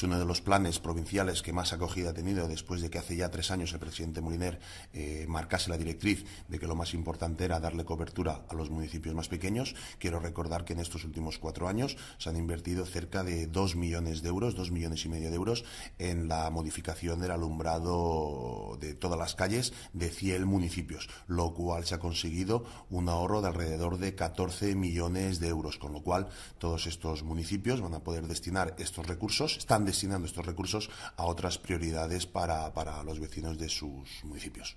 Es uno de los planes provinciales que más acogida ha tenido después de que hace ya tres años el presidente Moliner eh, marcase la directriz de que lo más importante era darle cobertura a los municipios más pequeños. Quiero recordar que en estos últimos cuatro años se han invertido cerca de dos millones de euros, dos millones y medio de euros, en la modificación del alumbrado de todas las calles de 100 municipios, lo cual se ha conseguido un ahorro de alrededor de 14 millones de euros, con lo cual todos estos municipios van a poder destinar estos recursos. Están destinando estos recursos a otras prioridades para, para los vecinos de sus municipios.